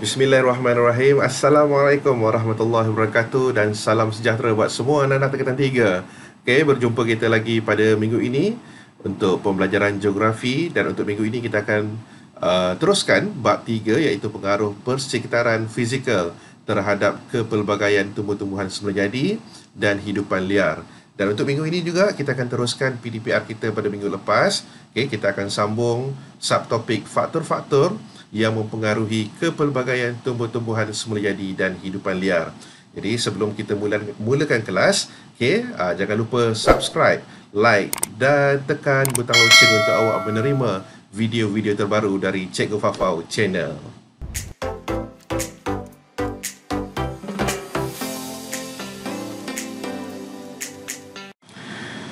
Bismillahirrahmanirrahim Assalamualaikum warahmatullahi wabarakatuh Dan salam sejahtera buat semua anak-anak tekatan tiga okay, Berjumpa kita lagi pada minggu ini Untuk pembelajaran geografi Dan untuk minggu ini kita akan uh, teruskan Bab tiga iaitu pengaruh persekitaran fizikal Terhadap kepelbagaian tumbuh-tumbuhan semula jadi Dan hidupan liar Dan untuk minggu ini juga kita akan teruskan PDPR kita pada minggu lepas okay, Kita akan sambung subtopik faktor-faktor yang mempengaruhi kepelbagaian tumbuh-tumbuhan semula jadi dan hidupan liar. Jadi sebelum kita mulakan, mulakan kelas, okay, uh, jangan lupa subscribe, like dan tekan butang lonceng untuk awak menerima video-video terbaru dari Cikgu Fafau channel.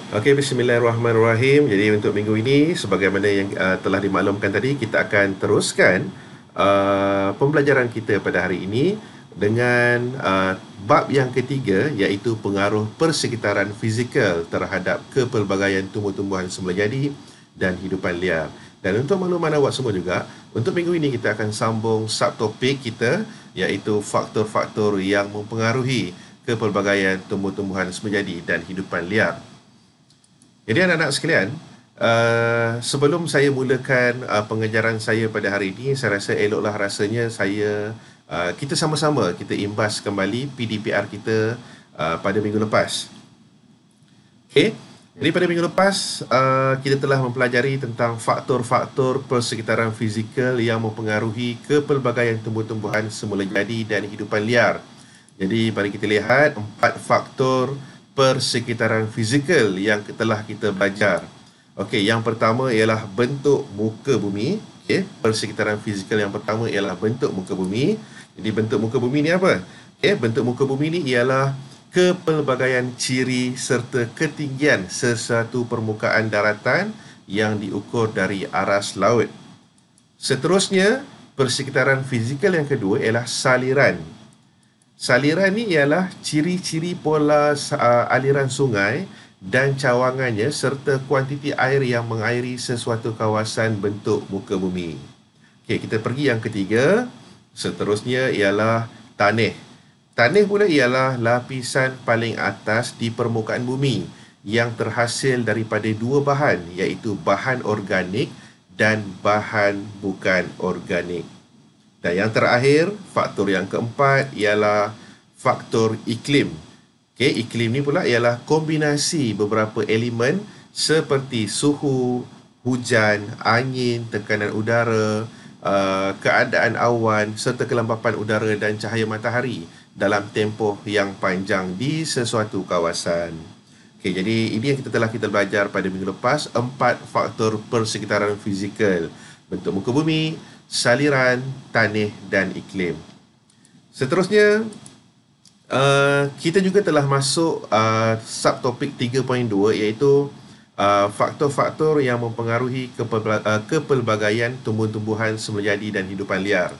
Okey, bismillahirrahmanirrahim. Jadi untuk minggu ini sebagaimana yang uh, telah dimaklumkan tadi, kita akan teruskan uh, pembelajaran kita pada hari ini dengan uh, bab yang ketiga iaitu pengaruh persekitaran fizikal terhadap kepelbagaian tumbuh-tumbuhan semula jadi dan hidupan liar. Dan untuk makluman awak semua juga, untuk minggu ini kita akan sambung subtopik kita iaitu faktor-faktor yang mempengaruhi kepelbagaian tumbuh-tumbuhan semula jadi dan hidupan liar. Jadi anak-anak sekalian, uh, sebelum saya mulakan uh, pengejaran saya pada hari ini, saya rasa eloklah rasanya saya uh, kita sama-sama kita imbas kembali PDPR kita uh, pada minggu lepas. Okay, Jadi pada minggu lepas uh, kita telah mempelajari tentang faktor-faktor persekitaran fizikal yang mempengaruhi kepelbagaian tumbuh-tumbuhan semula jadi dan hidupan liar. Jadi mari kita lihat empat faktor persekitaran fizikal yang telah kita belajar. Okey, yang pertama ialah bentuk muka bumi. Okey, persekitaran fizikal yang pertama ialah bentuk muka bumi. Jadi bentuk muka bumi ni apa? Okey, bentuk muka bumi ni ialah kepelbagaian ciri serta ketinggian sesuatu permukaan daratan yang diukur dari aras laut. Seterusnya, persekitaran fizikal yang kedua ialah saliran Saliran ini ialah ciri-ciri pola uh, aliran sungai dan cawangannya serta kuantiti air yang mengairi sesuatu kawasan bentuk muka bumi. Okey, kita pergi yang ketiga. Seterusnya ialah tanah. Tanah pula ialah lapisan paling atas di permukaan bumi yang terhasil daripada dua bahan iaitu bahan organik dan bahan bukan organik. Dan yang terakhir, faktor yang keempat ialah faktor iklim. Okay iklim ni pula ialah kombinasi beberapa elemen seperti suhu, hujan, angin, tekanan udara, uh, keadaan awan serta kelembapan udara dan cahaya matahari dalam tempoh yang panjang di sesuatu kawasan. Okay jadi ini yang kita telah kita belajar pada minggu lepas, empat faktor persekitaran fizikal. Bentuk muka bumi, saliran, tanah dan iklim. Seterusnya, uh, kita juga telah masuk uh, subtopik 3.2 iaitu uh, faktor-faktor yang mempengaruhi kepelbagaian, uh, kepelbagaian tumbuh-tumbuhan semulajadi dan hidupan liar.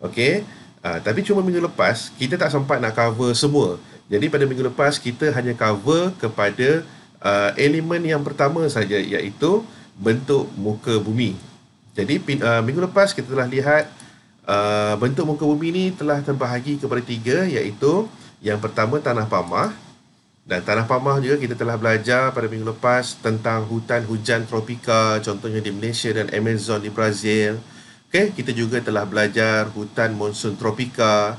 Okey, uh, tapi cuma minggu lepas kita tak sempat nak cover semua. Jadi pada minggu lepas kita hanya cover kepada uh, elemen yang pertama saja iaitu bentuk muka bumi jadi uh, minggu lepas kita telah lihat uh, bentuk muka bumi ini telah terbahagi kepada tiga iaitu yang pertama tanah pamah dan tanah pamah juga kita telah belajar pada minggu lepas tentang hutan hujan tropika contohnya di Malaysia dan Amazon di Brazil. Okey, kita juga telah belajar hutan monsun tropika.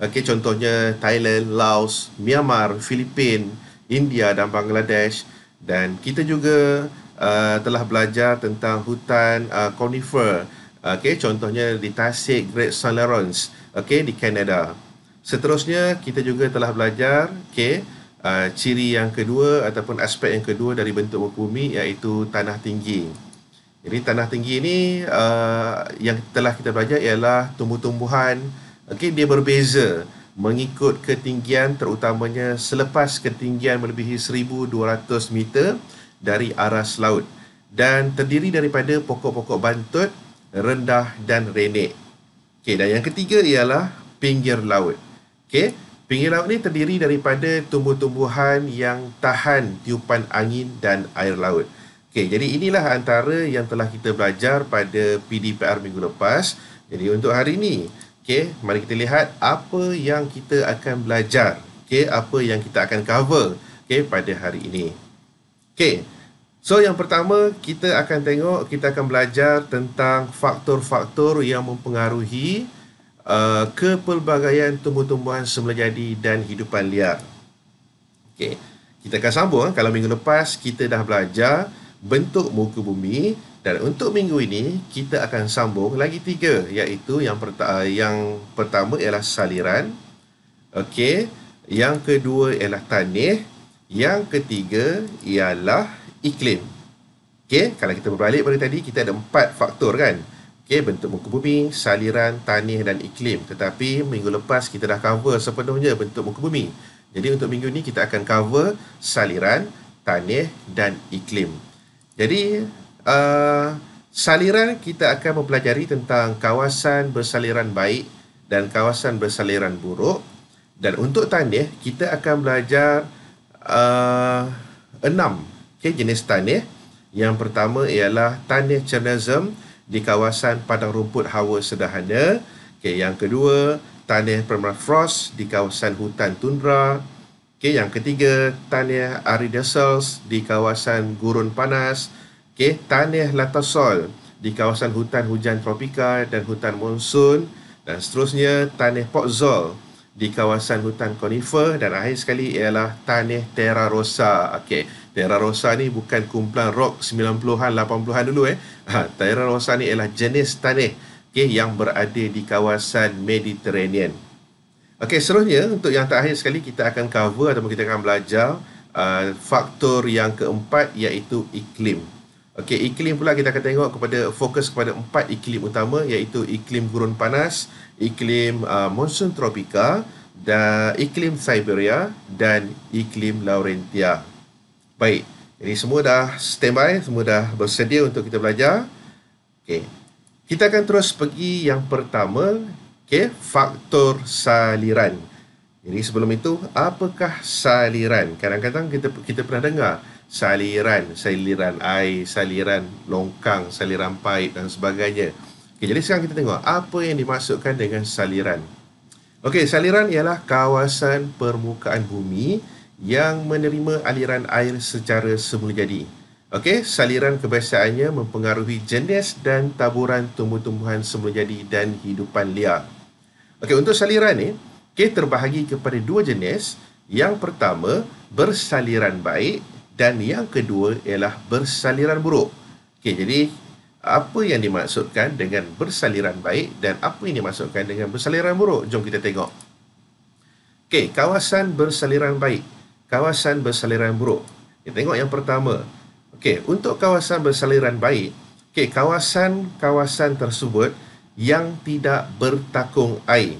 Okey, contohnya Thailand, Laos, Myanmar, Filipina, India dan Bangladesh dan kita juga Uh, telah belajar tentang hutan uh, conifer. Okey, contohnya di Tasik Great Saint Lawrence, okey di Canada. Seterusnya kita juga telah belajar okey uh, ciri yang kedua ataupun aspek yang kedua dari bentuk muka bumi iaitu tanah tinggi. Jadi tanah tinggi ini uh, yang telah kita belajar ialah tumbuh-tumbuhan okey dia berbeza mengikut ketinggian terutamanya selepas ketinggian melebihi 1200 meter dari aras laut dan terdiri daripada pokok-pokok bantut rendah dan renek. Okey, dan yang ketiga ialah pinggir laut. Okey, pinggir laut ni terdiri daripada tumbuh-tumbuhan yang tahan tiupan angin dan air laut. Okey, jadi inilah antara yang telah kita belajar pada PDPR minggu lepas. Jadi untuk hari ini, okey, mari kita lihat apa yang kita akan belajar. Okey, apa yang kita akan cover okey pada hari ini. Okey, So yang pertama kita akan tengok kita akan belajar tentang faktor-faktor yang mempengaruhi uh, kepelbagaian tumbuh-tumbuhan semula jadi dan hidupan liar. Okey. Kita akan sambung eh. kalau minggu lepas kita dah belajar bentuk muka bumi dan untuk minggu ini kita akan sambung lagi tiga iaitu yang, perta- uh, yang pertama ialah saliran. Okey. Yang kedua ialah tanah. Yang ketiga ialah iklim. Okey, kalau kita berbalik pada tadi kita ada empat faktor kan. Okey, bentuk muka bumi, saliran, tanah dan iklim. Tetapi minggu lepas kita dah cover sepenuhnya bentuk muka bumi. Jadi untuk minggu ni kita akan cover saliran, tanah dan iklim. Jadi uh, saliran kita akan mempelajari tentang kawasan bersaliran baik dan kawasan bersaliran buruk. Dan untuk tanah kita akan belajar uh, enam okay, jenis tanah Yang pertama ialah tanah cernazem di kawasan padang rumput hawa sederhana. Okay, yang kedua, tanah permafrost di kawasan hutan tundra. Okay, yang ketiga, tanah aridesels di kawasan gurun panas. Okay, tanah latasol di kawasan hutan hujan tropika dan hutan monsun. Dan seterusnya, tanah pokzol di kawasan hutan konifer. Dan akhir sekali ialah tanah terra rosa. Okay. Terra Rosa ni bukan kumpulan rock 90-an, 80-an dulu eh. Ha, Terra Rosa ni ialah jenis tanah okay, yang berada di kawasan Mediterranean. Okey, seterusnya untuk yang terakhir sekali kita akan cover atau kita akan belajar uh, faktor yang keempat iaitu iklim. Okey, iklim pula kita akan tengok kepada fokus kepada empat iklim utama iaitu iklim gurun panas, iklim uh, monsun tropika, da, iklim Siberia dan iklim Laurentia. Baik. Jadi semua dah standby, semua dah bersedia untuk kita belajar. Okey. Kita akan terus pergi yang pertama, okey, faktor saliran. Jadi sebelum itu, apakah saliran? Kadang-kadang kita kita pernah dengar saliran, saliran air, saliran longkang, saliran paip dan sebagainya. Okey, jadi sekarang kita tengok apa yang dimasukkan dengan saliran. Okey, saliran ialah kawasan permukaan bumi yang menerima aliran air secara semula jadi. Okey, saliran kebiasaannya mempengaruhi jenis dan taburan tumbuh-tumbuhan semula jadi dan hidupan liar. Okey, untuk saliran ni, K terbahagi kepada dua jenis. Yang pertama, bersaliran baik dan yang kedua ialah bersaliran buruk. Okey, jadi apa yang dimaksudkan dengan bersaliran baik dan apa yang dimaksudkan dengan bersaliran buruk? Jom kita tengok. Okey, kawasan bersaliran baik kawasan bersaliran buruk. Kita tengok yang pertama. Okey, untuk kawasan bersaliran baik, okey, kawasan-kawasan tersebut yang tidak bertakung air.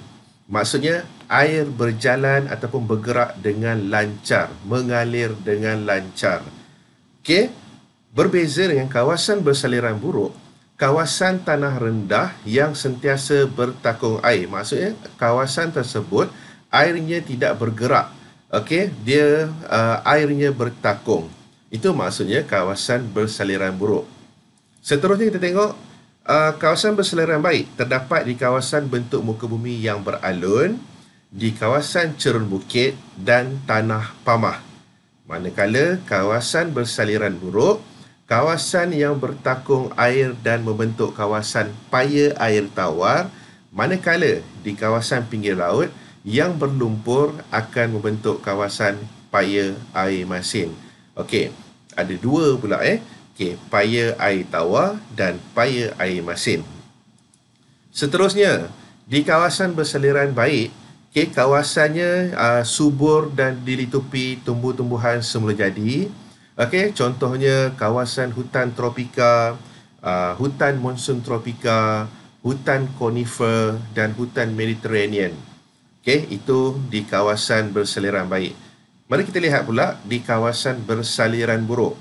Maksudnya air berjalan ataupun bergerak dengan lancar, mengalir dengan lancar. Okey, berbeza dengan kawasan bersaliran buruk, kawasan tanah rendah yang sentiasa bertakung air. Maksudnya kawasan tersebut airnya tidak bergerak okey dia uh, airnya bertakung itu maksudnya kawasan bersaliran buruk seterusnya kita tengok uh, kawasan bersaliran baik terdapat di kawasan bentuk muka bumi yang beralun di kawasan cerun bukit dan tanah pamah manakala kawasan bersaliran buruk kawasan yang bertakung air dan membentuk kawasan paya air tawar manakala di kawasan pinggir laut yang berlumpur akan membentuk kawasan paya air masin. Okey, ada dua pula eh. Okey, paya air tawar dan paya air masin. Seterusnya, di kawasan berseliran baik, okey, kawasannya uh, subur dan dilitupi tumbuh-tumbuhan semula jadi. Okey, contohnya kawasan hutan tropika, uh, hutan monsun tropika, hutan konifer dan hutan mediterranean. Okey, itu di kawasan berseliran baik. Mari kita lihat pula di kawasan bersaliran buruk.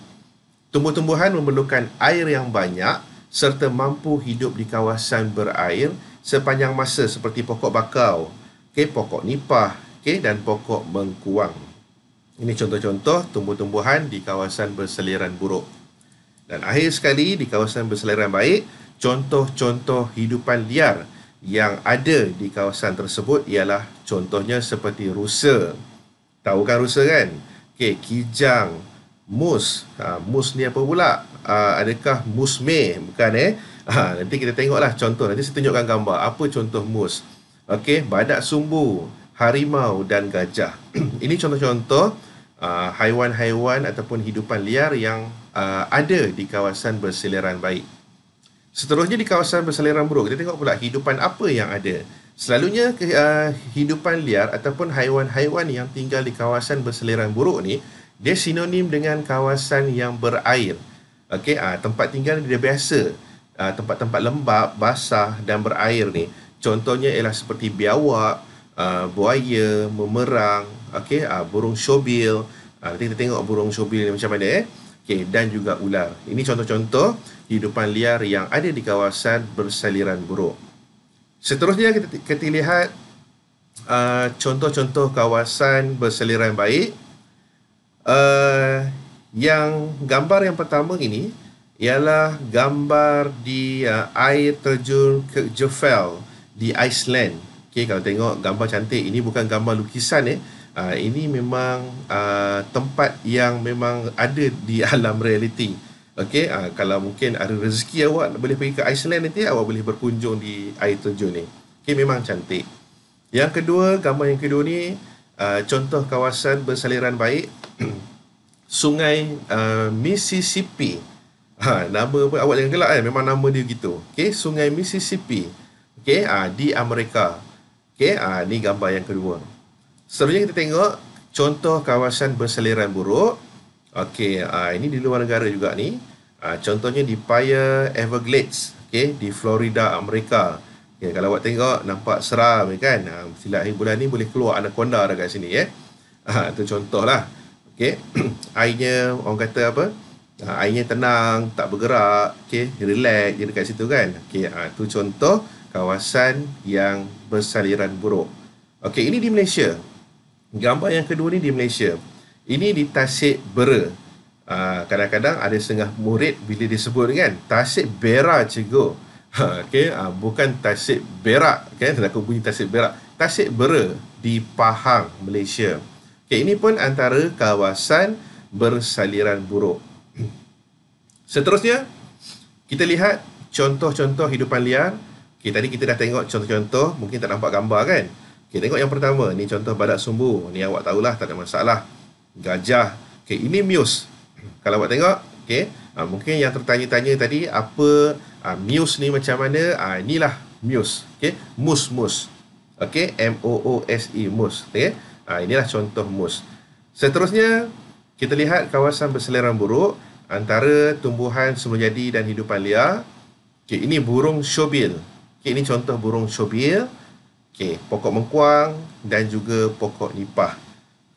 Tumbuh-tumbuhan memerlukan air yang banyak serta mampu hidup di kawasan berair sepanjang masa seperti pokok bakau, okey, pokok nipah, okey dan pokok mengkuang. Ini contoh-contoh tumbuh-tumbuhan di kawasan berseliran buruk. Dan akhir sekali di kawasan berseliran baik, contoh-contoh hidupan liar yang ada di kawasan tersebut ialah contohnya seperti rusa. Tahu kan rusa kan? Okey, kijang, mus. Ha, mus ni apa pula? Ha, adakah mus me? Bukan eh? Ha, nanti kita tengoklah contoh. Nanti saya tunjukkan gambar. Apa contoh mus? Okey, badak sumbu, harimau dan gajah. Ini contoh-contoh uh, haiwan-haiwan ataupun hidupan liar yang uh, ada di kawasan berseliran baik. Seterusnya di kawasan bersalinan burung kita tengok pula hidupan apa yang ada. Selalunya uh, liar ataupun haiwan-haiwan yang tinggal di kawasan bersalinan burung ni dia sinonim dengan kawasan yang berair. Okay, uh, tempat tinggal dia biasa uh, tempat-tempat lembap, basah dan berair ni. Contohnya ialah seperti biawak, uh, buaya, memerang, Okay, uh, burung syobil. Uh, nanti kita tengok burung syobil ni macam mana eh okay, dan juga ular. Ini contoh-contoh hidupan liar yang ada di kawasan bersaliran buruk. Seterusnya kita, kita lihat uh, contoh-contoh kawasan bersaliran baik. Uh, yang gambar yang pertama ini ialah gambar di uh, air terjun Kjofel di Iceland. Okay kalau tengok gambar cantik ini bukan gambar lukisan eh. Uh, ini memang uh, tempat yang memang ada di alam reality. Okey, uh, kalau mungkin ada rezeki awak boleh pergi ke Iceland nanti awak boleh berkunjung di air terjun ni. Okey, memang cantik. Yang kedua, gambar yang kedua ni uh, contoh kawasan bersaliran baik Sungai uh, Mississippi. Ha, nama pun awak jangan gelak eh, memang nama dia gitu. Okey, Sungai Mississippi. Okey, uh, di Amerika. Okey, uh, ni gambar yang kedua. Selanjutnya kita tengok contoh kawasan berseliran buruk. Okey, uh, ini di luar negara juga ni. Uh, contohnya di Paya Everglades, okey, di Florida Amerika. Okay, kalau awak tengok nampak seram kan. Ha, uh, silap hari bulan ni boleh keluar anaconda dah kat sini eh. Ha, uh, itu contohlah. Okey. airnya orang kata apa? Uh, airnya tenang, tak bergerak, okey, relax je dekat situ kan. Okey, uh, itu contoh kawasan yang bersaliran buruk. Okey, ini di Malaysia. Gambar yang kedua ni di Malaysia. Ini di Tasik Bera. Ah, kadang-kadang ada setengah murid bila disebut kan Tasik Bera cikgu. okay, ha, ah, bukan Tasik Berak kan? tidak Tak bunyi Tasik Berak. Tasik Bera di Pahang, Malaysia. Okay, ini pun antara kawasan bersaliran buruk. Seterusnya, kita lihat contoh-contoh hidupan liar. Okay, tadi kita dah tengok contoh-contoh, mungkin tak nampak gambar kan? Okay, tengok yang pertama. Ni contoh badak sumbu. Ni awak tahulah, tak ada masalah. Gajah. Okay, ini muse. Kalau awak tengok, okay, uh, ah, mungkin yang tertanya-tanya tadi, apa uh, ah, muse ni macam mana? Uh, inilah muse. Okay, mus, mus. Okay, M-O-O-S-E, mus. Okay, uh, inilah contoh mus. Seterusnya, kita lihat kawasan berseleran buruk antara tumbuhan semula jadi dan hidupan liar. Okay, ini burung syobil. Okay, ini contoh burung syobil. Okey, pokok mengkuang dan juga pokok nipah.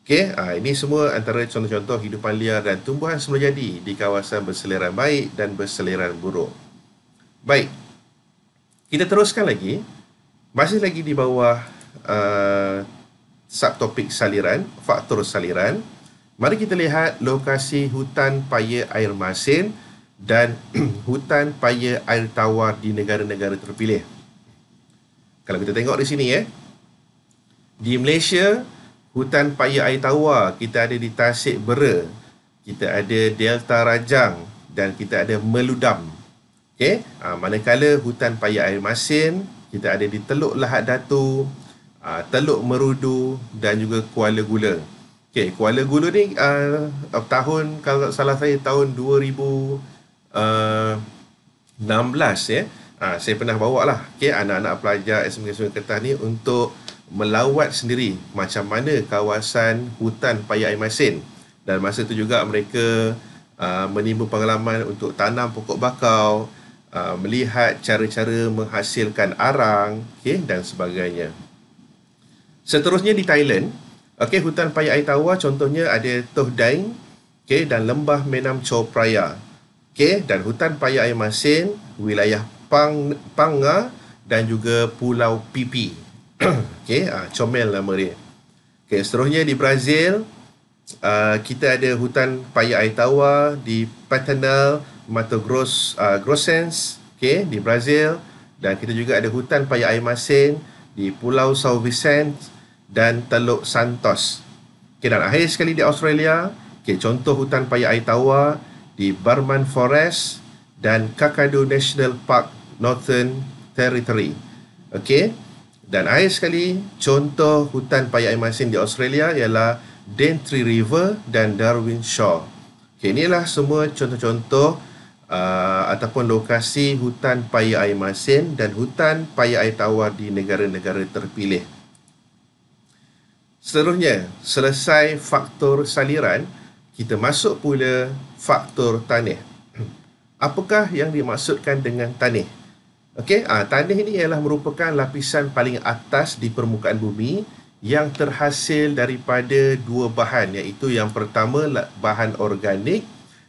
Okey, ha, ini semua antara contoh-contoh hidupan liar dan tumbuhan semula jadi di kawasan berseleran baik dan berseliran buruk. Baik. Kita teruskan lagi. Masih lagi di bawah uh, subtopik saliran, faktor saliran. Mari kita lihat lokasi hutan paya air masin dan hutan paya air tawar di negara-negara terpilih. Kalau kita tengok di sini eh. Di Malaysia, hutan paya air tawar, kita ada di Tasik Bera, kita ada Delta Rajang dan kita ada Meludam. Okey, ha, manakala hutan paya air masin, kita ada di Teluk Lahat Datu, ha, Teluk Merudu dan juga Kuala Gula. Okey, Kuala Gula ni uh, tahun kalau salah saya tahun 2000 uh, 16 ya. Eh. Ha, saya pernah bawa lah okay, anak-anak pelajar SMK Sungai Ketah ni untuk melawat sendiri macam mana kawasan hutan Paya Air dan masa tu juga mereka uh, menimba pengalaman untuk tanam pokok bakau uh, melihat cara-cara menghasilkan arang okay, dan sebagainya seterusnya di Thailand okay, hutan Paya Air contohnya ada Toh Daing okay, dan lembah Menam Chow Praya okay, dan hutan Paya Air wilayah Pang Panga dan juga Pulau Pipi. Okey, uh, comel nama dia. Okey, seterusnya di Brazil uh, kita ada hutan paya air tawar di Pantanal Mato Grosso uh, ah, Grossens, okey, di Brazil dan kita juga ada hutan paya air masin di Pulau São Vicente dan Teluk Santos. Okey, dan akhir sekali di Australia, okey, contoh hutan paya air tawar di Barman Forest dan Kakadu National Park Northern Territory. Okey. Dan air sekali, contoh hutan paya air masin di Australia ialah Daintree River dan Darwin Shore. Okey, inilah semua contoh-contoh uh, ataupun lokasi hutan paya air masin dan hutan paya air tawar di negara-negara terpilih. Seterusnya, selesai faktor saliran, kita masuk pula faktor tanah. Apakah yang dimaksudkan dengan tanah? Okey, ha, tanah ini ialah merupakan lapisan paling atas di permukaan bumi yang terhasil daripada dua bahan iaitu yang pertama bahan organik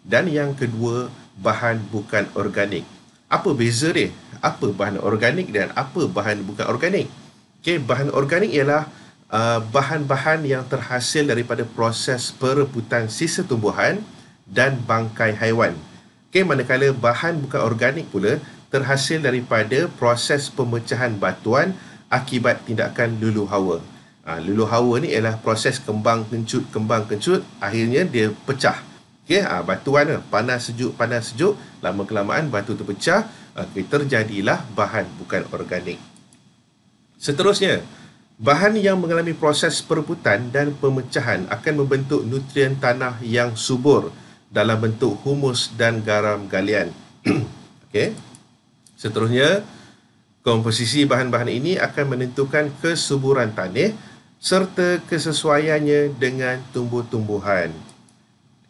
dan yang kedua bahan bukan organik. Apa beza dia? Apa bahan organik dan apa bahan bukan organik? Okey, bahan organik ialah uh, bahan-bahan yang terhasil daripada proses perebutan sisa tumbuhan dan bangkai haiwan. Okey, manakala bahan bukan organik pula terhasil daripada proses pemecahan batuan akibat tindakan lulu hawa. Ha, lulu hawa ni ialah proses kembang kencut kembang kencut akhirnya dia pecah. Okey, ha, batuan panas sejuk panas sejuk lama kelamaan batu tu pecah. Ha, okay, terjadilah bahan bukan organik. Seterusnya, bahan yang mengalami proses perebutan dan pemecahan akan membentuk nutrien tanah yang subur dalam bentuk humus dan garam galian. Okey. Seterusnya, komposisi bahan-bahan ini akan menentukan kesuburan tanah serta kesesuaiannya dengan tumbuh-tumbuhan.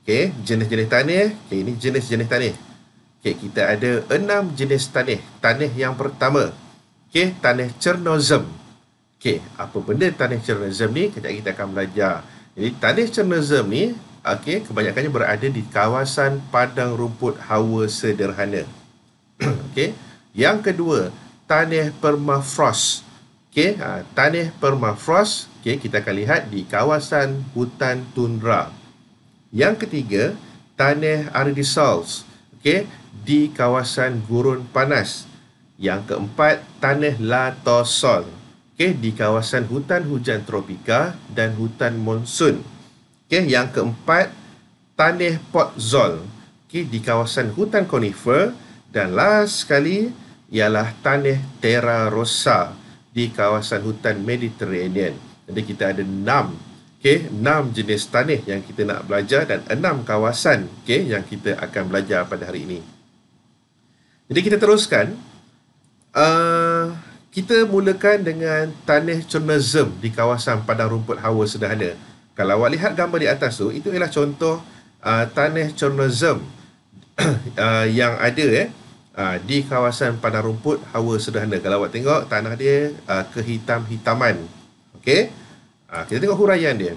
Okey, jenis-jenis tanah. Okey, ini jenis-jenis tanah. Okey, kita ada enam jenis tanah. Tanah yang pertama, okey, tanah Chernozem. Okey, apa benda tanah Chernozem ni? Kita kita akan belajar. Jadi tanah Chernozem ni, okey, kebanyakannya berada di kawasan padang rumput hawa sederhana. okey, yang kedua, tanah permafrost. Okey, ha, tanah permafrost, okey kita akan lihat di kawasan hutan tundra. Yang ketiga, tanah aridisols. Okey, di kawasan gurun panas. Yang keempat, tanah latosol. Okey, di kawasan hutan hujan tropika dan hutan monsun. Okey, yang keempat, tanah potzol. Okey, di kawasan hutan konifer dan last sekali ialah tanah Terra Rossa di kawasan hutan Mediterranean. Jadi kita ada enam, okay, enam jenis tanah yang kita nak belajar dan enam kawasan okay, yang kita akan belajar pada hari ini. Jadi kita teruskan. Uh, kita mulakan dengan tanah Chernozem di kawasan padang rumput hawa sederhana. Kalau awak lihat gambar di atas tu, itu ialah contoh uh, tanah Chernozem uh, yang ada eh, uh, di kawasan padang rumput hawa sederhana kalau awak tengok tanah dia uh, kehitam-hitaman okey uh, kita tengok huraian dia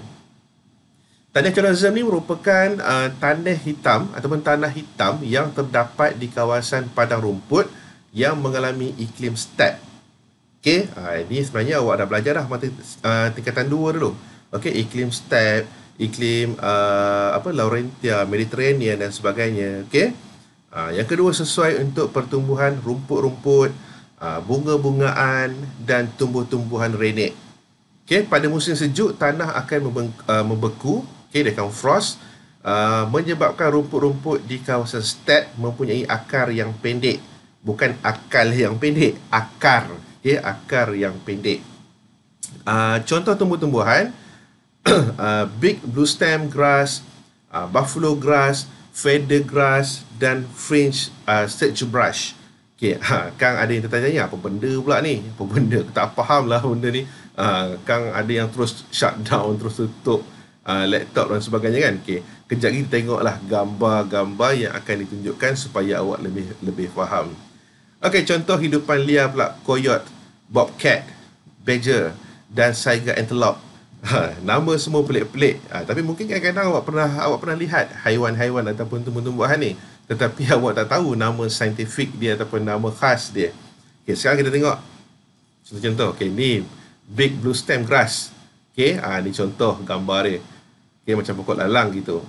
Tanah Chorazem ni merupakan uh, tanah hitam ataupun tanah hitam yang terdapat di kawasan padang rumput yang mengalami iklim step. Okey, uh, ini sebenarnya awak dah belajar dah mata uh, tingkatan 2 dulu. Okey, iklim step, iklim uh, apa Laurentia, Mediterranean dan sebagainya. Okey. Uh, yang kedua sesuai untuk pertumbuhan rumput-rumput, uh, bunga-bungaan dan tumbuh-tumbuhan renek. Okay, pada musim sejuk tanah akan uh, membeku, okay, dia akan frost, uh, menyebabkan rumput-rumput di kawasan stek mempunyai akar yang pendek, bukan akal yang pendek, akar, okay, akar yang pendek. Uh, contoh tumbuh-tumbuhan, uh, big blue stem grass, uh, buffalo grass, feather grass dan fringe uh, stitch brush Okay, ha, Kang ada yang tertanya ya, apa benda pula ni Apa benda, aku tak faham lah benda ni uh, Kang ada yang terus shutdown, terus tutup uh, laptop dan sebagainya kan okay. Kejap kita tengok lah gambar-gambar yang akan ditunjukkan supaya awak lebih lebih faham Okay, contoh hidupan liar pula Coyote, Bobcat, Badger dan Saiga Antelope Ha, nama semua pelik-pelik ha, tapi mungkin kadang-kadang awak pernah awak pernah lihat haiwan-haiwan ataupun tumbuh-tumbuhan ni tetapi awak tak tahu nama saintifik dia ataupun nama khas dia. Okey, sekarang kita tengok. Contoh-contoh. Okey, ni big blue stem grass. Okey, ha, ni contoh gambar dia. Okey, macam pokok lalang gitu.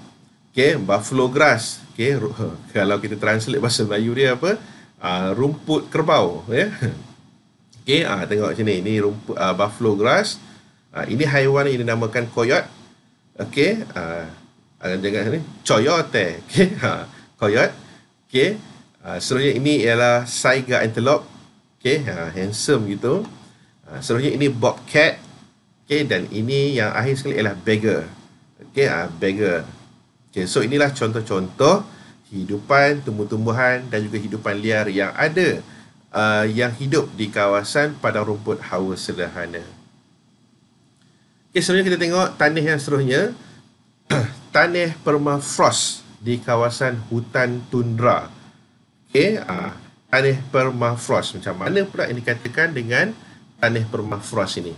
Okey, buffalo grass. Okey, kalau kita translate bahasa Melayu dia apa? Ha, rumput kerbau. Ya. Yeah? Okey, ha, tengok sini. Ini rumput ha, buffalo grass. Ha, ini haiwan ini dinamakan coyote. Okey, ha, ha jangan sini. Coyote. Okey, ha coyot. Okay. Uh, ah, seterusnya ini ialah saiga antelope. Okay. Uh, handsome gitu. Uh, ah, seterusnya ini bobcat. Okay. Dan ini yang akhir sekali ialah beggar. Okay. Uh, beggar. Okay. So inilah contoh-contoh hidupan, tumbuh-tumbuhan dan juga hidupan liar yang ada uh, yang hidup di kawasan padang rumput hawa sederhana. Okay, seterusnya kita tengok tanah yang seterusnya. tanah permafrost di kawasan hutan tundra. Okey, uh, tanah permafrost macam mana pula yang dikatakan dengan tanah permafrost ini?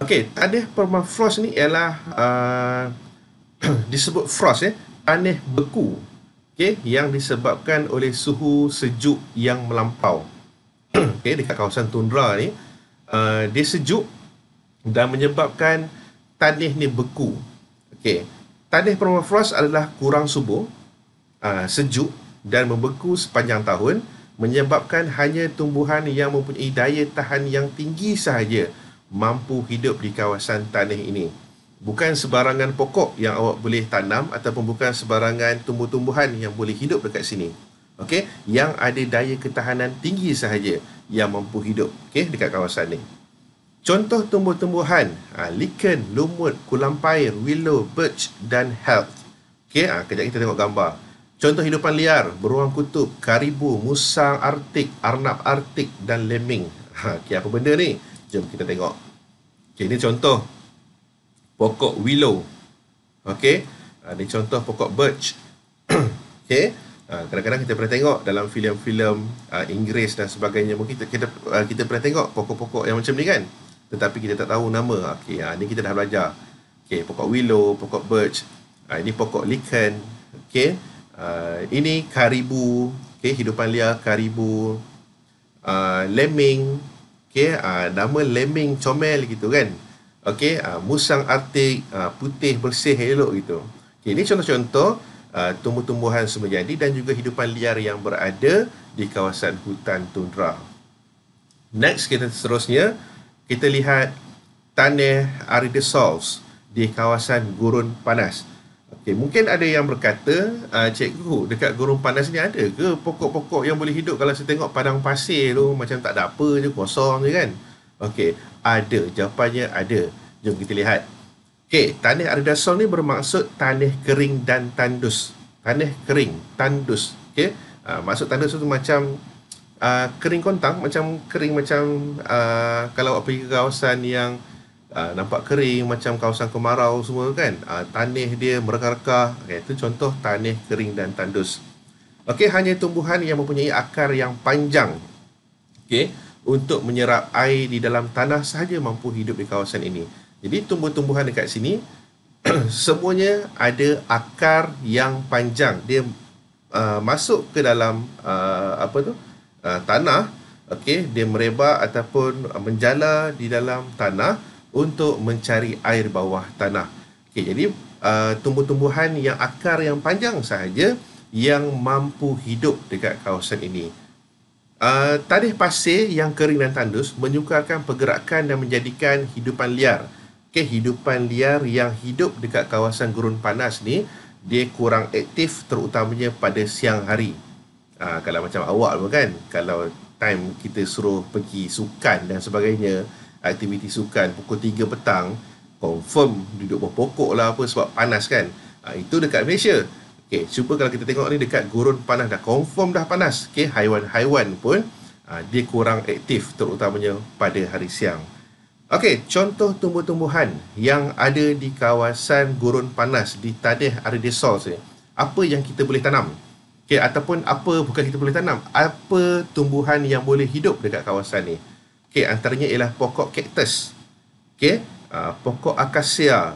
Okey, tanah permafrost ni ialah uh, disebut frost ya, eh? tanah beku. Okey, yang disebabkan oleh suhu sejuk yang melampau. Okey, dekat kawasan tundra ni, uh, dia sejuk dan menyebabkan tanah ni beku. Okey tanah permafrost adalah kurang subur, uh, sejuk dan membeku sepanjang tahun menyebabkan hanya tumbuhan yang mempunyai daya tahan yang tinggi sahaja mampu hidup di kawasan tanah ini. Bukan sebarangan pokok yang awak boleh tanam ataupun bukan sebarangan tumbuh-tumbuhan yang boleh hidup dekat sini. Okey, yang ada daya ketahanan tinggi sahaja yang mampu hidup okey dekat kawasan ini. Contoh tumbuh-tumbuhan, uh, lichen, lumut, kulam pair, willow, birch dan health. Okey, uh, kejap kita tengok gambar. Contoh hidupan liar, beruang kutub, karibu, musang artik, arnab artik dan lemming. Ha, okay, apa benda ni? Jom kita tengok. Okey, ini contoh pokok willow. Okey, uh, ini contoh pokok birch. Okey, kadang-kadang kita pernah tengok dalam filem-filem uh, Inggeris dan sebagainya. Mungkin kita, kita, uh, kita pernah tengok pokok-pokok yang macam ni kan? tetapi kita tak tahu nama. Okey, ha, ah, ini kita dah belajar. Okey, pokok willow, pokok birch. Ha, ini pokok lichen. Okey, uh, ini karibu. Okey, hidupan liar karibu. Uh, lemming. Okey, uh, nama lemming comel gitu kan. Okey, uh, musang artik, uh, putih bersih elok gitu. Okey, ini contoh-contoh uh, tumbuh-tumbuhan semejadi dan juga hidupan liar yang berada di kawasan hutan tundra. Next kita seterusnya kita lihat tanah arid solves di kawasan gurun panas. Okey, mungkin ada yang berkata, uh, cikgu, dekat gurun panas ni ada ke pokok-pokok yang boleh hidup kalau saya tengok padang pasir tu macam tak ada apa je, kosong je kan? Okey, ada. Jawapannya ada. Jom kita lihat. Okey, tanah arid aridasol ni bermaksud tanah kering dan tandus. Tanah kering, tandus. Okey, uh, maksud tandus tu macam Ah, kering kontang macam kering macam uh, kalau awak pergi ke kawasan yang uh, nampak kering macam kawasan kemarau semua kan uh, tanah dia merekah-rekah okay, itu contoh tanah kering dan tandus okey hanya tumbuhan yang mempunyai akar yang panjang okey untuk menyerap air di dalam tanah sahaja mampu hidup di kawasan ini jadi tumbuh-tumbuhan dekat sini semuanya ada akar yang panjang dia uh, masuk ke dalam uh, apa tu uh, tanah okey dia merebak ataupun menjala di dalam tanah untuk mencari air bawah tanah okey jadi uh, tumbuh-tumbuhan yang akar yang panjang sahaja yang mampu hidup dekat kawasan ini Uh, tadih pasir yang kering dan tandus menyukarkan pergerakan dan menjadikan hidupan liar. Kehidupan okay, liar yang hidup dekat kawasan gurun panas ni, dia kurang aktif terutamanya pada siang hari uh, kalau macam awak pun kan kalau time kita suruh pergi sukan dan sebagainya aktiviti sukan pukul 3 petang confirm duduk berpokok lah apa sebab panas kan uh, itu dekat Malaysia Okay, cuba kalau kita tengok ni dekat gurun panas dah confirm dah panas okay, haiwan-haiwan pun uh, dia kurang aktif terutamanya pada hari siang Okey, contoh tumbuh-tumbuhan yang ada di kawasan gurun panas di Tadeh Aridesol sini. Apa yang kita boleh tanam? Okay, ataupun apa, bukan kita boleh tanam, apa tumbuhan yang boleh hidup dekat kawasan ni. Okay, antaranya ialah pokok kaktus. Okay, uh, ah, pokok akasia.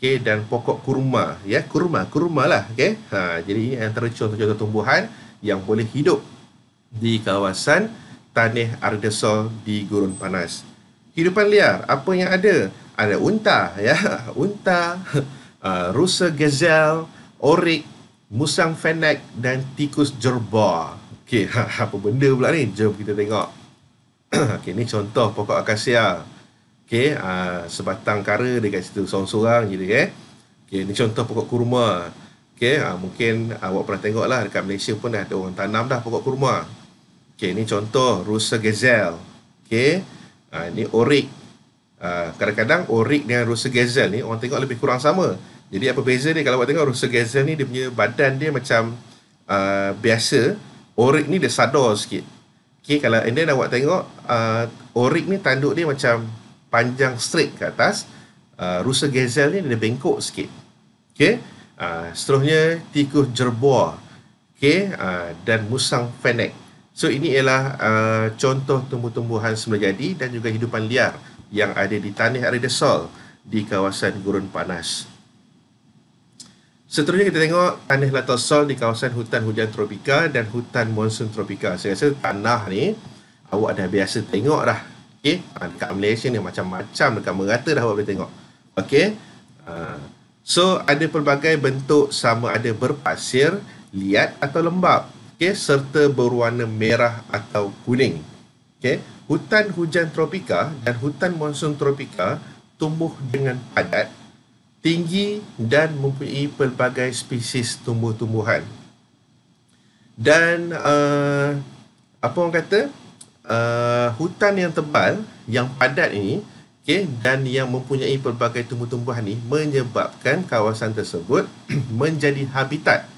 Okay, dan pokok kurma. Ya, yeah, kurma, kurma lah. Okay, ha, jadi ini antara contoh-contoh tumbuhan yang boleh hidup di kawasan tanah Ardesol di gurun panas. Hidupan liar, apa yang ada? Ada unta, ya. Unta, uh, rusa gazelle, orik, musang fennec dan tikus jerba. Okey, apa benda pula ni? Jom kita tengok. Okey, ni contoh pokok akasia. Okey, uh, sebatang kara dekat situ seorang-seorang gitu eh. Okey, ni contoh pokok kurma. Okey, uh, mungkin awak pernah tengok lah dekat Malaysia pun dah ada orang tanam dah pokok kurma. Okey, ni contoh rusa gazelle. Okey, uh, ni orik. Uh, kadang-kadang orik dengan rusa gazelle ni orang tengok lebih kurang sama. Jadi apa beza dia kalau awak tengok rusa gazel ni dia punya badan dia macam uh, biasa. orik ni dia sador sikit. Okay, kalau and then awak tengok uh, oryx ni tanduk dia macam panjang straight ke atas. Uh, rusa gazel ni dia bengkok sikit. Okay, uh, seterusnya tikus jerboa. Okay, uh, dan musang fenek. So ini ialah uh, contoh tumbuh-tumbuhan semula jadi dan juga hidupan liar yang ada di tanah Aridasol di kawasan gurun panas. Seterusnya kita tengok tanah latosol di kawasan hutan hujan tropika dan hutan monsun tropika. Saya rasa tanah ni awak dah biasa tengok dah. Okey, ah, dekat Malaysia ni macam-macam dekat merata dah awak boleh tengok. Okey. Ah, so ada pelbagai bentuk sama ada berpasir, liat atau lembap. Okey, serta berwarna merah atau kuning. Okey, hutan hujan tropika dan hutan monsun tropika tumbuh dengan padat tinggi dan mempunyai pelbagai spesies tumbuh-tumbuhan. Dan uh, apa orang kata uh, hutan yang tebal, yang padat ini, okay, dan yang mempunyai pelbagai tumbuh-tumbuhan ini menyebabkan kawasan tersebut menjadi habitat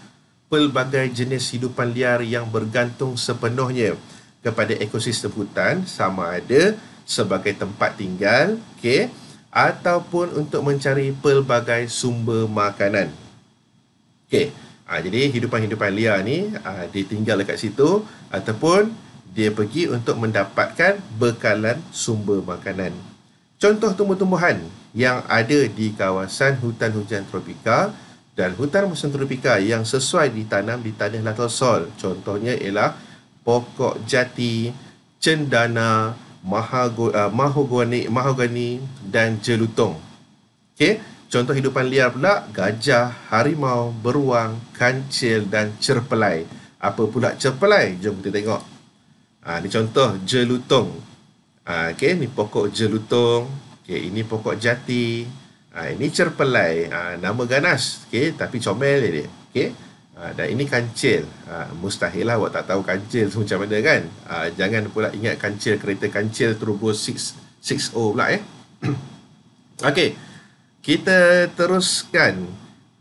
pelbagai jenis hidupan liar yang bergantung sepenuhnya kepada ekosistem hutan sama ada sebagai tempat tinggal, okay, ataupun untuk mencari pelbagai sumber makanan. Okey, ha, jadi hidupan-hidupan liar ni ha, dia tinggal dekat situ ataupun dia pergi untuk mendapatkan bekalan sumber makanan. Contoh tumbuh-tumbuhan yang ada di kawasan hutan hujan tropika dan hutan musim tropika yang sesuai ditanam di tanah natal sol. Contohnya ialah pokok jati, cendana, Uh, mahogani, mahogani dan jelutong. Okey, contoh hidupan liar pula gajah, harimau, beruang, kancil dan cerpelai. Apa pula cerpelai? Jom kita tengok. Ha, ah, ini contoh jelutong. Ha, okey, ini pokok jelutong. Okey, ini pokok jati. Ha, ini cerpelai. Ha, nama ganas. Okey, tapi comel dia. Okey. Ha, dan ini kancil. Ha, mustahil lah awak tak tahu kancil tu macam mana kan. Ha, jangan pula ingat kancil kereta kancil turbo 6.0 pula eh. Okey. Kita teruskan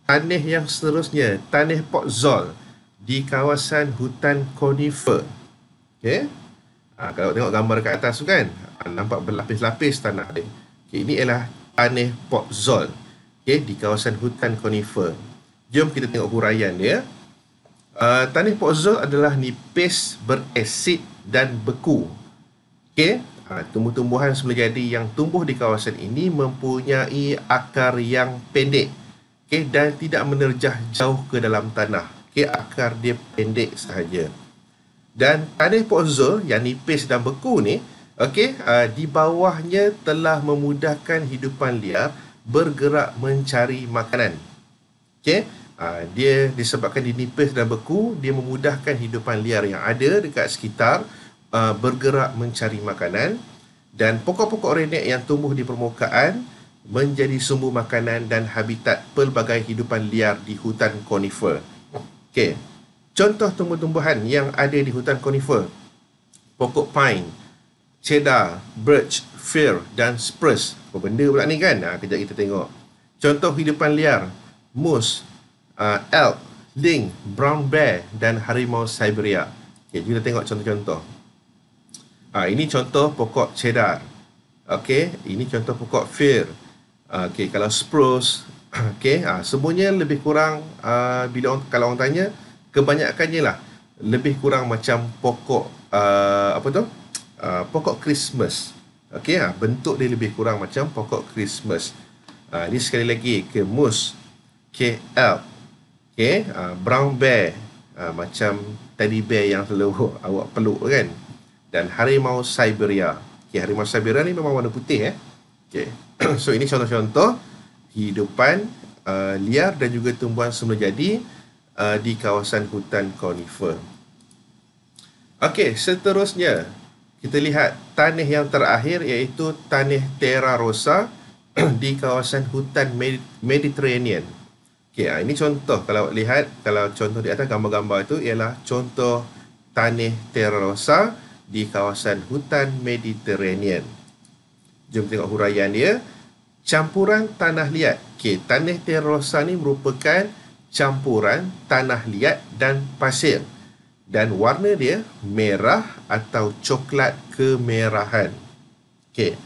tanah yang seterusnya. Tanah Port Zol di kawasan hutan konifer. Okey. Ha, kalau tengok gambar kat atas tu kan. Ha, nampak berlapis-lapis tanah dia. Okey. Ini ialah tanah Port Zol. Okey. Di kawasan hutan konifer. Jom kita tengok huraian dia. Ya. Uh, tanah pozol adalah nipis berasid dan beku. Okay, uh, tumbuh-tumbuhan semula jadi yang tumbuh di kawasan ini mempunyai akar yang pendek. Okay, dan tidak menerjah jauh ke dalam tanah. Okay, akar dia pendek sahaja. Dan tanah pozol yang nipis dan beku ni, okay, uh, di bawahnya telah memudahkan hidupan liar bergerak mencari makanan. Okey, uh, dia disebabkan dinipis dan beku, dia memudahkan hidupan liar yang ada dekat sekitar uh, bergerak mencari makanan dan pokok-pokok renek yang tumbuh di permukaan menjadi sumber makanan dan habitat pelbagai hidupan liar di hutan konifer. Okey. Contoh tumbuh-tumbuhan yang ada di hutan konifer. Pokok pine, cedar, birch, fir dan spruce. Apa benda pula ni kan? Ha, kejap kita tengok. Contoh hidupan liar, moose, uh, elk, lynx, brown bear dan harimau Siberia. Okey, kita tengok contoh-contoh. Ah uh, ini contoh pokok cedar. Okey, ini contoh pokok fir. Uh, Okey, kalau spruce, Okey, uh, semuanya lebih kurang uh, bila orang, kalau orang tanya kebanyakannya lah lebih kurang macam pokok uh, apa tu? Uh, pokok Christmas. Okey, uh, bentuk dia lebih kurang macam pokok Christmas. Uh, ini sekali lagi ke mus. Okay, elk. Okay, uh, brown bear. Uh, macam teddy bear yang selalu awak peluk kan. Dan harimau Siberia. Okay, harimau Siberia ni memang warna putih eh. Okay, so ini contoh-contoh hidupan uh, liar dan juga tumbuhan semula jadi uh, di kawasan hutan konifer. Okay, seterusnya kita lihat tanah yang terakhir iaitu tanah Terra Rosa di kawasan hutan Mediterranean. Okay, ah, ini contoh kalau lihat kalau contoh di atas gambar-gambar itu ialah contoh tanah terrosa di kawasan hutan Mediterranean. Jom tengok huraian dia. Campuran tanah liat. Okay, tanah terrosa ni merupakan campuran tanah liat dan pasir. Dan warna dia merah atau coklat kemerahan. Okay.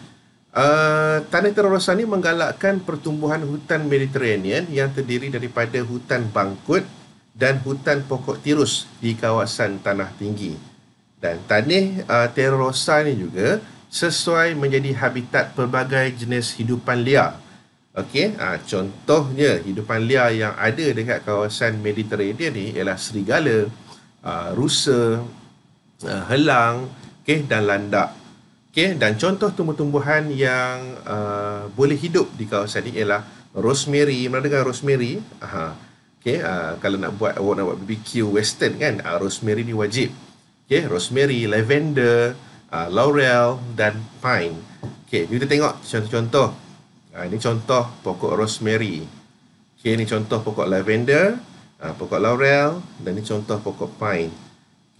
Eh, tanah terorosan ini menggalakkan pertumbuhan hutan Mediterranean yang terdiri daripada hutan bangkut dan hutan pokok tirus di kawasan tanah tinggi. Dan tanah uh, eh, terorosa ini juga sesuai menjadi habitat pelbagai jenis hidupan liar. Okey, uh, contohnya hidupan liar yang ada dekat kawasan Mediterranean ni ialah serigala, uh, rusa, uh, helang, okey dan landak. Okay, dan contoh tumbuh-tumbuhan yang uh, boleh hidup di kawasan ini ialah rosemary. Mana dengan rosemary? Aha. Okay, uh, kalau nak buat awak nak buat BBQ western kan, uh, rosemary ni wajib. Okay, rosemary, lavender, uh, laurel dan pine. Okay, ni kita tengok contoh-contoh. Uh, ini contoh pokok rosemary. Okay, ini contoh pokok lavender, uh, pokok laurel dan ini contoh pokok pine.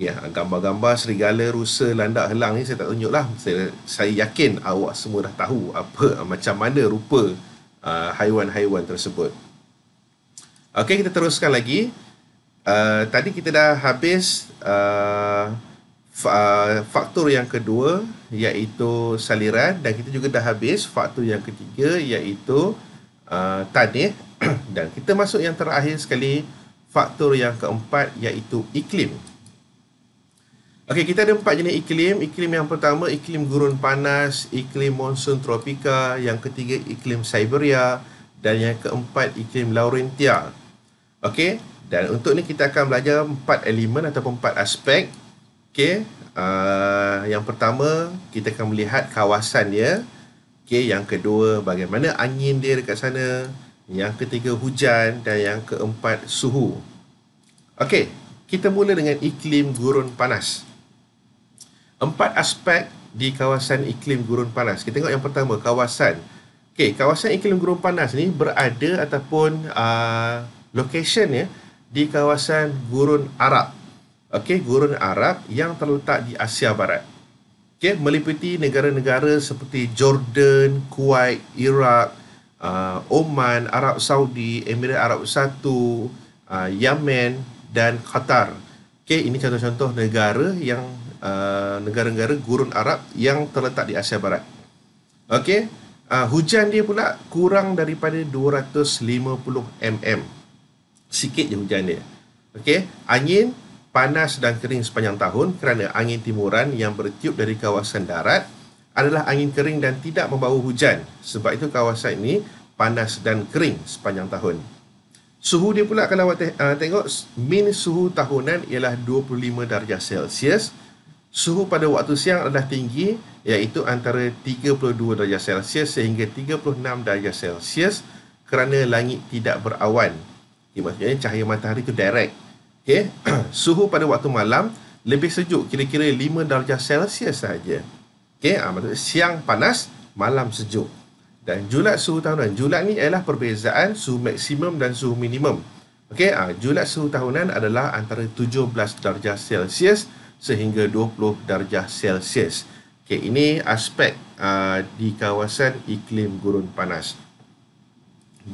Ya, gambar-gambar serigala, rusa, landak, helang ni saya tak tunjuk lah. Saya, saya yakin awak semua dah tahu apa, macam mana rupa uh, haiwan-haiwan tersebut. Okey, kita teruskan lagi. Uh, tadi kita dah habis uh, fa- uh, faktor yang kedua iaitu saliran dan kita juga dah habis faktor yang ketiga iaitu uh, tanah dan kita masuk yang terakhir sekali faktor yang keempat iaitu iklim. Okey, kita ada empat jenis iklim. Iklim yang pertama iklim gurun panas, iklim monsun tropika, yang ketiga iklim Siberia dan yang keempat iklim Laurentia. Okey, dan untuk ni kita akan belajar empat elemen ataupun empat aspek. Okey, uh, yang pertama kita akan melihat kawasan dia. Okey, yang kedua bagaimana angin dia dekat sana. Yang ketiga hujan dan yang keempat suhu. Okey, kita mula dengan iklim gurun panas empat aspek di kawasan iklim gurun panas. Kita tengok yang pertama, kawasan. Okey, kawasan iklim gurun panas ni berada ataupun uh, location ya di kawasan gurun Arab. Okey, gurun Arab yang terletak di Asia Barat. Okey, meliputi negara-negara seperti Jordan, Kuwait, Iraq, uh, Oman, Arab Saudi, Emirat Arab Satu, uh, Yemen dan Qatar. Okey, ini contoh-contoh negara yang Uh, negara-negara uh, gurun Arab yang terletak di Asia Barat. Okey, uh, hujan dia pula kurang daripada 250 mm. Sikit je hujan dia. Okey, angin panas dan kering sepanjang tahun kerana angin timuran yang bertiup dari kawasan darat adalah angin kering dan tidak membawa hujan. Sebab itu kawasan ini panas dan kering sepanjang tahun. Suhu dia pula kalau awak te- uh, tengok min suhu tahunan ialah 25 darjah Celsius suhu pada waktu siang adalah tinggi iaitu antara 32 darjah Celsius sehingga 36 darjah Celsius kerana langit tidak berawan. Okay, maksudnya cahaya matahari itu direct. Okay. suhu pada waktu malam lebih sejuk kira-kira 5 darjah Celsius saja. Okay, ha, siang panas, malam sejuk. Dan julat suhu tahunan. Julat ni ialah perbezaan suhu maksimum dan suhu minimum. Okay, ha, julat suhu tahunan adalah antara 17 darjah Celsius dan sehingga 20 darjah Celsius. Okay, ini aspek uh, di kawasan iklim gurun panas.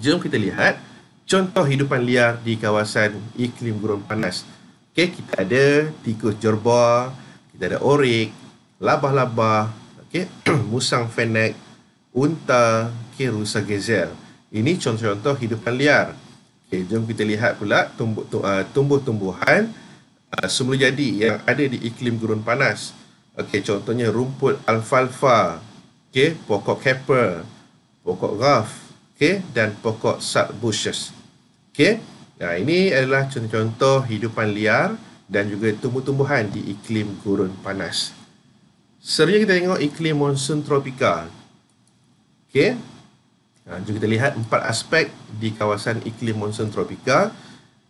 Jom kita lihat contoh hidupan liar di kawasan iklim gurun panas. Okay, kita ada tikus jerba, kita ada orik, labah-labah, okay, musang fenek, unta, okay, rusa gazelle. Ini contoh-contoh hidupan liar. Okay, jom kita lihat pula uh, tumbuh-tumbuhan tumbuh, uh, Ah, semula jadi yang ada di iklim gurun panas. Okey, contohnya rumput alfalfa, okey, pokok caper, pokok raf, okey, dan pokok sub bushes. Okey, nah ini adalah contoh-contoh hidupan liar dan juga tumbuh-tumbuhan di iklim gurun panas. Seterusnya kita tengok iklim monsun tropika. Okey. Nah, juga kita lihat empat aspek di kawasan iklim monsun tropika.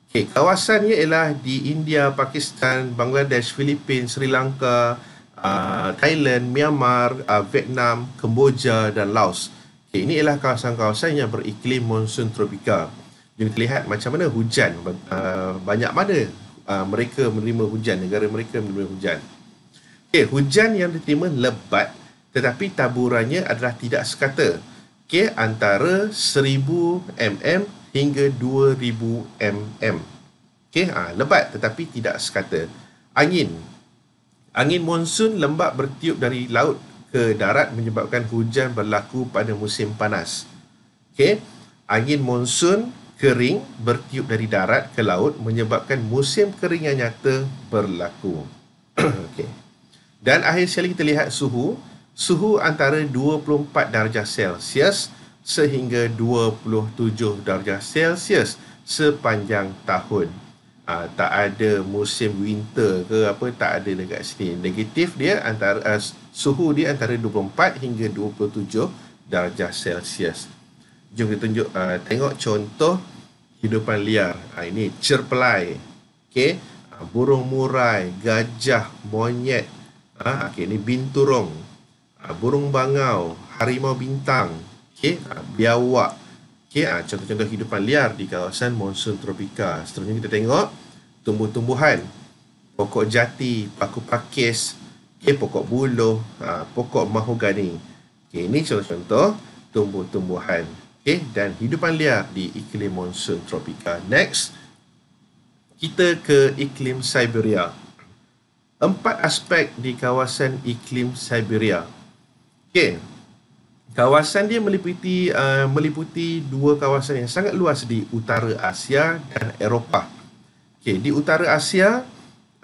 Okay, kawasannya ialah di India, Pakistan, Bangladesh, Filipina, Sri Lanka, uh, Thailand, Myanmar, uh, Vietnam, Kemboja dan Laos. Okay, ini ialah kawasan-kawasan yang beriklim monsun tropika. Jadi kita lihat macam mana hujan, uh, banyak mana uh, mereka menerima hujan, negara mereka menerima hujan. Okay, hujan yang diterima lebat tetapi taburannya adalah tidak sekata. Okay, antara 1000 mm hingga 2000 mm. Okey, ha, lebat tetapi tidak sekata. Angin. Angin monsun lembap bertiup dari laut ke darat menyebabkan hujan berlaku pada musim panas. Okey, angin monsun kering bertiup dari darat ke laut menyebabkan musim kering yang nyata berlaku. Okey. Dan akhir sekali kita lihat suhu. Suhu antara 24 darjah Celsius sehingga 27 darjah Celsius sepanjang tahun. Ha, tak ada musim winter ke apa tak ada dekat sini. Negatif dia antara uh, suhu dia antara 24 hingga 27 darjah Celsius. Jom kita tunjuk uh, tengok contoh hidupan liar. Ha, ini cerpelai. okay ha, burung murai, gajah, monyet. Ha, okay, ini binturong. Ha, burung bangau, harimau bintang, okey biawak okey ah, contoh-contoh kehidupan liar di kawasan monsun tropika seterusnya kita tengok tumbuh-tumbuhan pokok jati paku pakis okey pokok buluh ah, pokok mahogani okey ini contoh-contoh tumbuh-tumbuhan okey dan hidupan liar di iklim monsun tropika next kita ke iklim Siberia empat aspek di kawasan iklim Siberia okey Kawasan dia meliputi uh, meliputi dua kawasan yang sangat luas di utara Asia dan Eropah. Okay, di utara Asia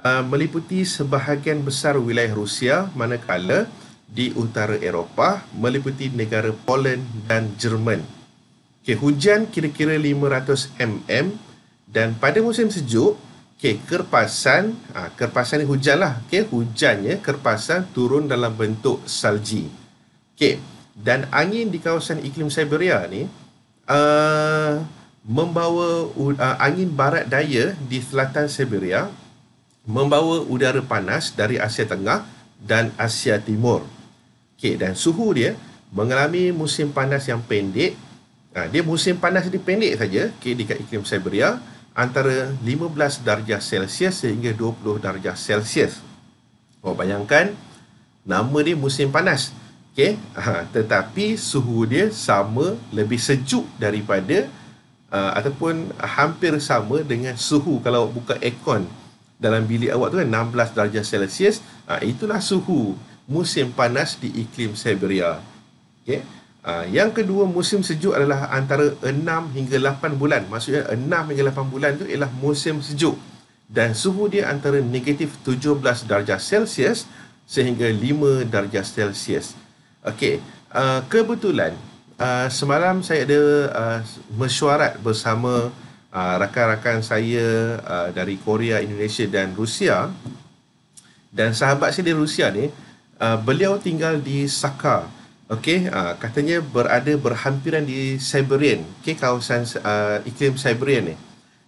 uh, meliputi sebahagian besar wilayah Rusia manakala di utara Eropah meliputi negara Poland dan Jerman. Okey, hujan kira-kira 500 mm dan pada musim sejuk, okey, kerpasan, uh, kerpasan ni hujanlah. Okey, hujannya kerpasan turun dalam bentuk salji. Okay dan angin di kawasan iklim Siberia ni uh, membawa uh, angin barat daya di selatan Siberia membawa udara panas dari Asia Tengah dan Asia Timur. Okay, dan suhu dia mengalami musim panas yang pendek. Uh, dia musim panas dia pendek saja di dekat iklim Siberia antara 15 darjah Celsius sehingga 20 darjah Celsius. Oh bayangkan nama dia musim panas. Okey, ha, tetapi suhu dia sama lebih sejuk daripada uh, ataupun hampir sama dengan suhu kalau awak buka aircon dalam bilik awak tu kan 16 darjah Celsius, uh, itulah suhu musim panas di iklim Siberia. Okay, Uh, ha, yang kedua musim sejuk adalah antara 6 hingga 8 bulan. Maksudnya 6 hingga 8 bulan tu ialah musim sejuk dan suhu dia antara negatif 17 darjah Celsius sehingga 5 darjah Celsius. Okey, uh, kebetulan uh, semalam saya ada uh, mesyuarat bersama uh, rakan-rakan saya uh, dari Korea, Indonesia dan Rusia. Dan sahabat saya di Rusia ni, uh, beliau tinggal di Saka. Okey, uh, katanya berada berhampiran di Siberian. Okey, kawasan uh, iklim Siberian ni.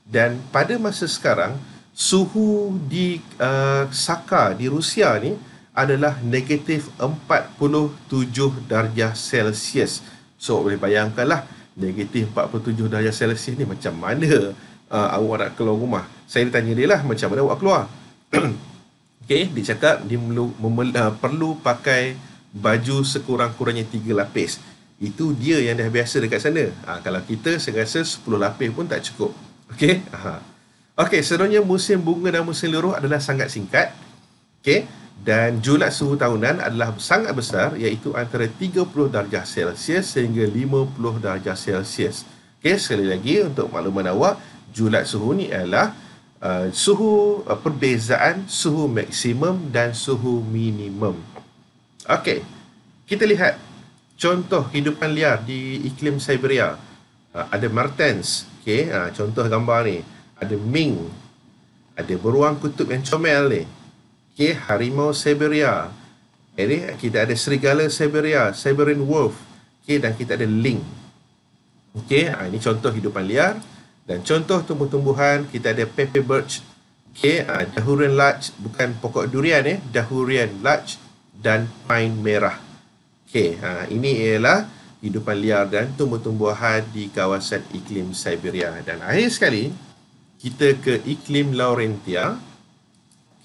Dan pada masa sekarang, suhu di uh, Saka di Rusia ni adalah negatif 47 darjah Celsius. So boleh bayangkanlah negatif 47 darjah Celsius ni macam mana uh, awak nak keluar rumah. Saya tanya dia lah macam mana awak keluar. okay, dia cakap dia melu, memel, uh, perlu pakai baju sekurang-kurangnya 3 lapis. Itu dia yang dah biasa dekat sana. Uh, kalau kita saya rasa 10 lapis pun tak cukup. Okay, uh-huh. okay seronoknya musim bunga dan musim luruh adalah sangat singkat. Okay, dan julat suhu tahunan adalah sangat besar iaitu antara 30 darjah Celsius sehingga 50 darjah Celsius. Okey, sekali lagi untuk makluman awak, julat suhu ni ialah uh, suhu uh, perbezaan suhu maksimum dan suhu minimum. Okey. Kita lihat contoh kehidupan liar di iklim Siberia. Uh, ada martens, okey, uh, contoh gambar ni. Ada ming. Ada beruang kutub yang comel ni okay, harimau Siberia. Ini okay, kita ada serigala Siberia, Siberian wolf. Okay, dan kita ada ling. Okay, ha, ini contoh hidupan liar. Dan contoh tumbuh-tumbuhan, kita ada pepe birch. Okay, ha, dahurian large, bukan pokok durian eh. Dahurian large dan pine merah. Okay, ha, ini ialah hidupan liar dan tumbuh-tumbuhan di kawasan iklim Siberia. Dan akhir sekali, kita ke iklim Laurentia.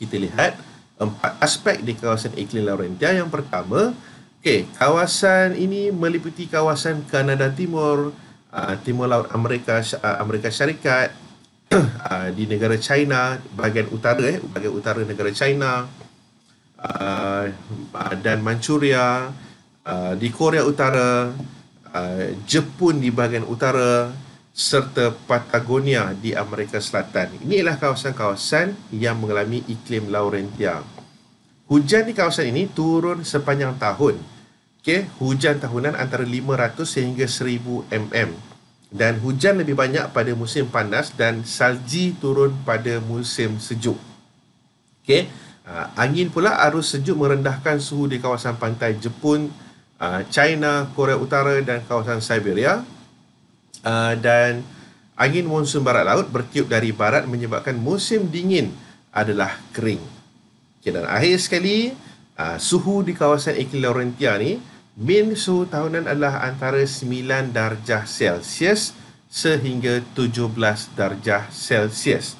Kita lihat empat aspek di kawasan iklim Laurentia. Yang pertama, okay, kawasan ini meliputi kawasan Kanada Timur, uh, Timur Laut Amerika uh, Amerika Syarikat, uh, di negara China, bahagian utara, eh, bahagian utara negara China, uh, dan Manchuria, uh, di Korea Utara, uh, Jepun di bahagian utara, serta Patagonia di Amerika Selatan. Ini adalah kawasan-kawasan yang mengalami iklim Laurentia. Hujan di kawasan ini turun sepanjang tahun. Okay, hujan tahunan antara 500 sehingga 1000 mm. Dan hujan lebih banyak pada musim panas dan salji turun pada musim sejuk. Okay. Uh, angin pula arus sejuk merendahkan suhu di kawasan pantai Jepun, uh, China, Korea Utara dan kawasan Siberia Uh, dan angin monsun barat laut bertiup dari barat menyebabkan musim dingin adalah kering. Okay, dan akhir sekali, uh, suhu di kawasan Iklim Laurentia ni, min suhu tahunan adalah antara 9 darjah Celsius sehingga 17 darjah Celsius.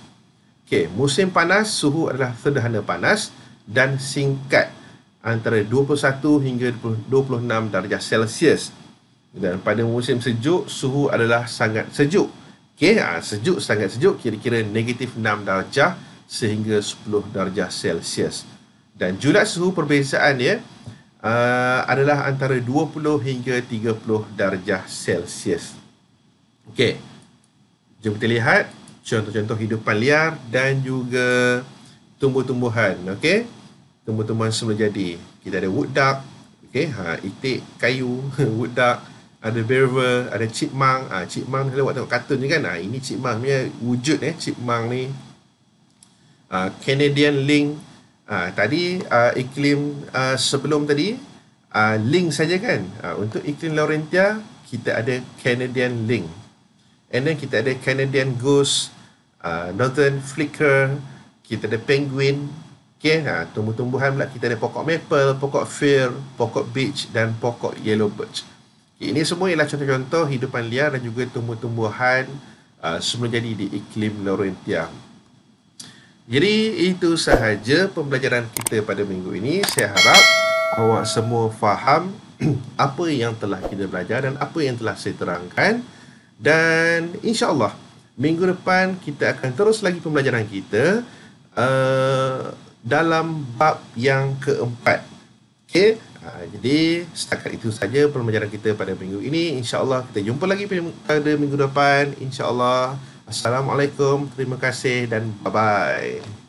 Okay, musim panas, suhu adalah sederhana panas dan singkat antara 21 hingga 26 darjah Celsius dan pada musim sejuk suhu adalah sangat sejuk okey ha, sejuk sangat sejuk kira-kira negatif 6 darjah sehingga 10 darjah celsius dan julat suhu perbezaan ya Uh, adalah antara 20 hingga 30 darjah Celsius. Okey. Jom kita lihat contoh-contoh hidupan liar dan juga tumbuh-tumbuhan, okey? Tumbuh-tumbuhan semua jadi. Kita ada wood duck, okey, ha itik, kayu, wood duck, ada beaver, ada chipmunk. Ah, ha, chipmunk ni buat tengok kartun je kan. Ah, ha, ini chipmunk punya wujud eh, chipmunk ni. Ah, ha, Canadian link. Ah, ha, tadi ha, iklim ha, sebelum tadi ah ha, link saja kan. Ah, ha, untuk iklim Laurentia kita ada Canadian link. And then kita ada Canadian goose, ah northern flicker, kita ada penguin, Okay, ha, tumbuh-tumbuhan pula kita ada pokok maple, pokok fir, pokok beech dan pokok yellow birch. Ini semua ialah contoh-contoh hidupan liar dan juga tumbuh-tumbuhan uh, semula jadi di iklim Laurentia. Jadi itu sahaja pembelajaran kita pada minggu ini. Saya harap awak semua faham apa yang telah kita belajar dan apa yang telah saya terangkan. Dan insyaallah minggu depan kita akan terus lagi pembelajaran kita uh, dalam bab yang keempat. Okay? Ha, jadi setakat itu saja pembelajaran kita pada minggu ini. Insya Allah kita jumpa lagi pada minggu depan. Insya Allah. Assalamualaikum. Terima kasih dan bye-bye.